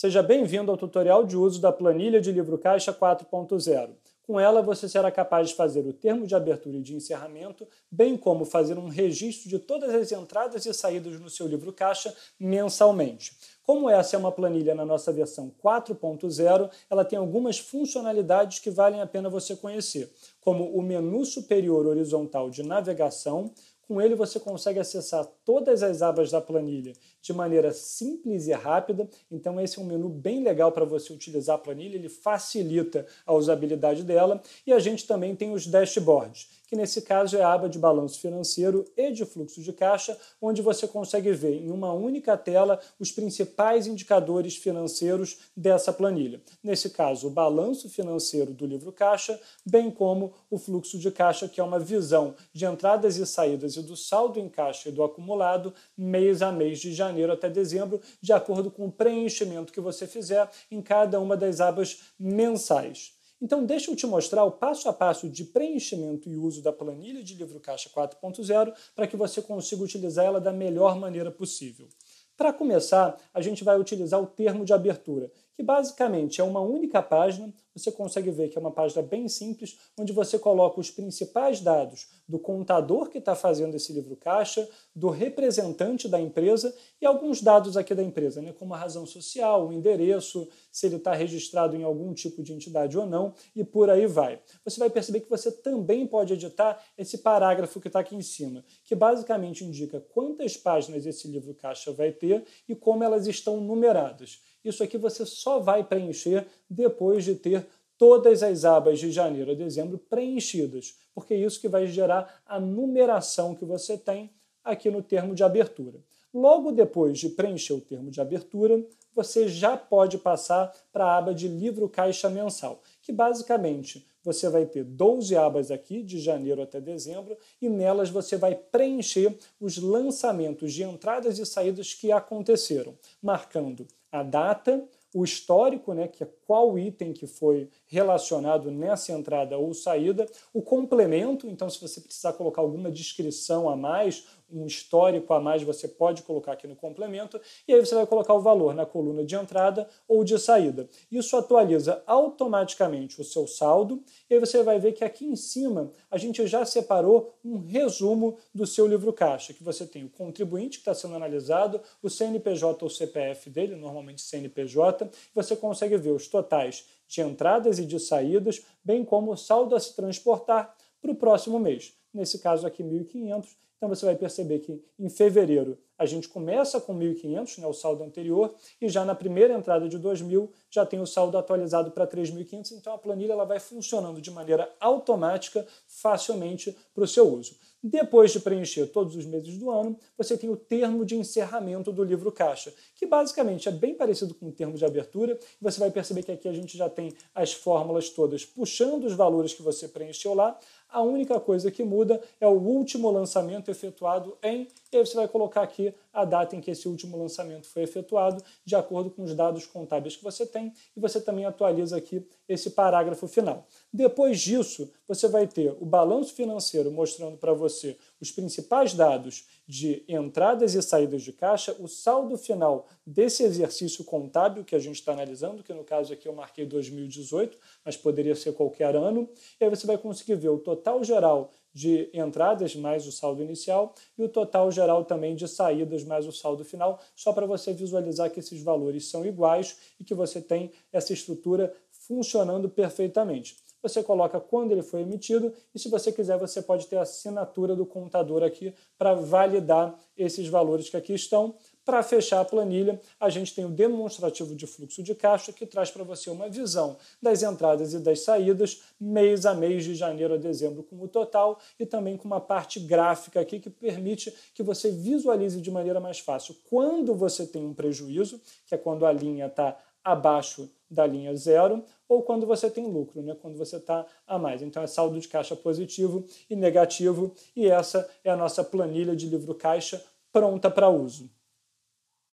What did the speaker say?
Seja bem-vindo ao tutorial de uso da planilha de livro caixa 4.0. Com ela, você será capaz de fazer o termo de abertura e de encerramento, bem como fazer um registro de todas as entradas e saídas no seu livro caixa mensalmente. Como essa é uma planilha na nossa versão 4.0, ela tem algumas funcionalidades que valem a pena você conhecer, como o menu superior horizontal de navegação, com ele, você consegue acessar todas as abas da planilha de maneira simples e rápida. Então, esse é um menu bem legal para você utilizar a planilha, ele facilita a usabilidade dela. E a gente também tem os dashboards que nesse caso é a aba de balanço financeiro e de fluxo de caixa, onde você consegue ver em uma única tela os principais indicadores financeiros dessa planilha. Nesse caso, o balanço financeiro do livro caixa, bem como o fluxo de caixa, que é uma visão de entradas e saídas e do saldo em caixa e do acumulado mês a mês de janeiro até dezembro, de acordo com o preenchimento que você fizer em cada uma das abas mensais. Então, deixa eu te mostrar o passo a passo de preenchimento e uso da planilha de livro caixa 4.0 para que você consiga utilizar ela da melhor maneira possível. Para começar, a gente vai utilizar o termo de abertura, que basicamente é uma única página. Você consegue ver que é uma página bem simples, onde você coloca os principais dados do contador que está fazendo esse livro caixa, do representante da empresa e alguns dados aqui da empresa, né, como a razão social, o endereço, se ele está registrado em algum tipo de entidade ou não, e por aí vai. Você vai perceber que você também pode editar esse parágrafo que está aqui em cima, que basicamente indica quantas páginas esse livro caixa vai ter e como elas estão numeradas. Isso aqui você só vai preencher depois de ter todas as abas de janeiro a dezembro preenchidas, porque é isso que vai gerar a numeração que você tem aqui no termo de abertura. Logo depois de preencher o termo de abertura, você já pode passar para a aba de livro caixa mensal, que basicamente você vai ter 12 abas aqui, de janeiro até dezembro, e nelas você vai preencher os lançamentos de entradas e saídas que aconteceram, marcando a data, o histórico, né, que é qual item que foi relacionado nessa entrada ou saída, o complemento, então se você precisar colocar alguma descrição a mais, um histórico a mais você pode colocar aqui no complemento, e aí você vai colocar o valor na coluna de entrada ou de saída. Isso atualiza automaticamente o seu saldo, e aí você vai ver que aqui em cima a gente já separou um resumo do seu livro caixa, que você tem o contribuinte que está sendo analisado, o CNPJ ou CPF dele, normalmente CNPJ, você consegue ver os totais de entradas e de saídas, bem como o saldo a se transportar para o próximo mês. Nesse caso aqui, 1.500 então você vai perceber que em fevereiro a gente começa com 1.500, né, o saldo anterior, e já na primeira entrada de 2.000 já tem o saldo atualizado para 3.500. Então a planilha ela vai funcionando de maneira automática, facilmente para o seu uso. Depois de preencher todos os meses do ano, você tem o termo de encerramento do livro caixa, que basicamente é bem parecido com o termo de abertura. Você vai perceber que aqui a gente já tem as fórmulas todas puxando os valores que você preencheu lá a única coisa que muda é o último lançamento efetuado em, e aí você vai colocar aqui a data em que esse último lançamento foi efetuado, de acordo com os dados contábeis que você tem, e você também atualiza aqui esse parágrafo final. Depois disso, você vai ter o balanço financeiro mostrando para você os principais dados de entradas e saídas de caixa, o saldo final desse exercício contábil que a gente está analisando, que no caso aqui eu marquei 2018, mas poderia ser qualquer ano, e aí você vai conseguir ver o total geral de entradas mais o saldo inicial e o total geral também de saídas mais o saldo final, só para você visualizar que esses valores são iguais e que você tem essa estrutura funcionando perfeitamente você coloca quando ele foi emitido e, se você quiser, você pode ter a assinatura do contador aqui para validar esses valores que aqui estão. Para fechar a planilha, a gente tem o demonstrativo de fluxo de caixa, que traz para você uma visão das entradas e das saídas mês a mês, de janeiro a dezembro, com o total, e também com uma parte gráfica aqui que permite que você visualize de maneira mais fácil quando você tem um prejuízo, que é quando a linha está abaixo da linha zero, ou quando você tem lucro, né? quando você está a mais. Então é saldo de caixa positivo e negativo, e essa é a nossa planilha de livro caixa pronta para uso.